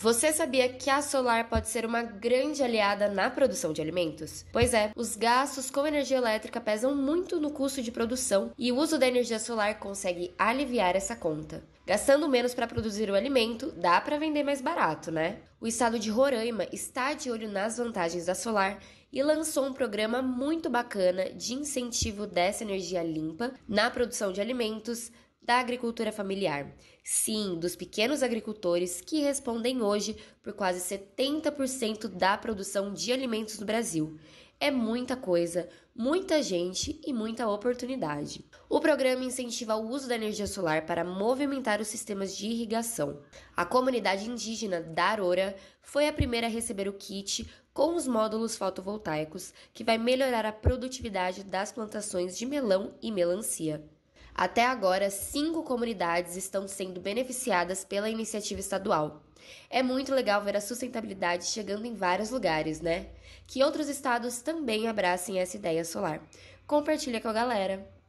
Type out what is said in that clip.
Você sabia que a solar pode ser uma grande aliada na produção de alimentos? Pois é, os gastos com energia elétrica pesam muito no custo de produção e o uso da energia solar consegue aliviar essa conta. Gastando menos para produzir o alimento, dá para vender mais barato, né? O estado de Roraima está de olho nas vantagens da solar e lançou um programa muito bacana de incentivo dessa energia limpa na produção de alimentos da agricultura familiar. Sim, dos pequenos agricultores que respondem hoje por quase 70% da produção de alimentos do Brasil. É muita coisa, muita gente e muita oportunidade. O programa incentiva o uso da energia solar para movimentar os sistemas de irrigação. A comunidade indígena Darora foi a primeira a receber o kit com os módulos fotovoltaicos, que vai melhorar a produtividade das plantações de melão e melancia. Até agora, cinco comunidades estão sendo beneficiadas pela iniciativa estadual. É muito legal ver a sustentabilidade chegando em vários lugares, né? Que outros estados também abracem essa ideia solar. Compartilha com a galera!